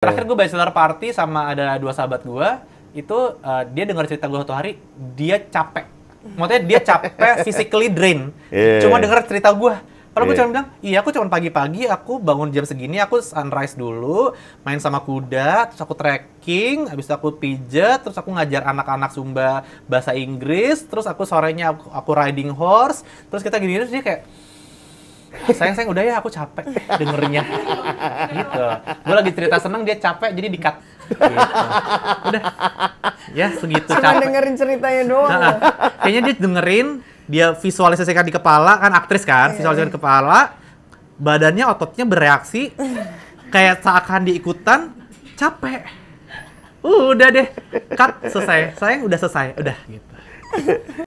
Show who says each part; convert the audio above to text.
Speaker 1: Terakhir
Speaker 2: gue bachelor party sama ada dua sahabat gue, itu uh, dia dengar cerita gue satu hari, dia capek. Maksudnya dia capek, physically drain. Yeah. Cuma dengar cerita gue. Kalau yeah. gue cuma bilang, iya aku cuma pagi-pagi, aku bangun jam segini, aku sunrise dulu, main sama kuda, terus aku trekking, habis itu aku pijat, terus aku ngajar anak-anak Sumba bahasa Inggris, terus aku sorenya aku, aku riding horse, terus kita gini-gini, terus dia kayak, sayang sayang udah ya aku capek dengernya gitu gue lagi cerita seneng dia capek jadi dikat gitu. udah ya segitu Cuma capek dengerin ceritanya doang nah, kayaknya dia dengerin dia visualisasikan di kepala kan aktris kan iya. visualisasikan di kepala badannya ototnya bereaksi kayak seakan diikutan capek uh, udah deh cut selesai sayang udah selesai udah gitu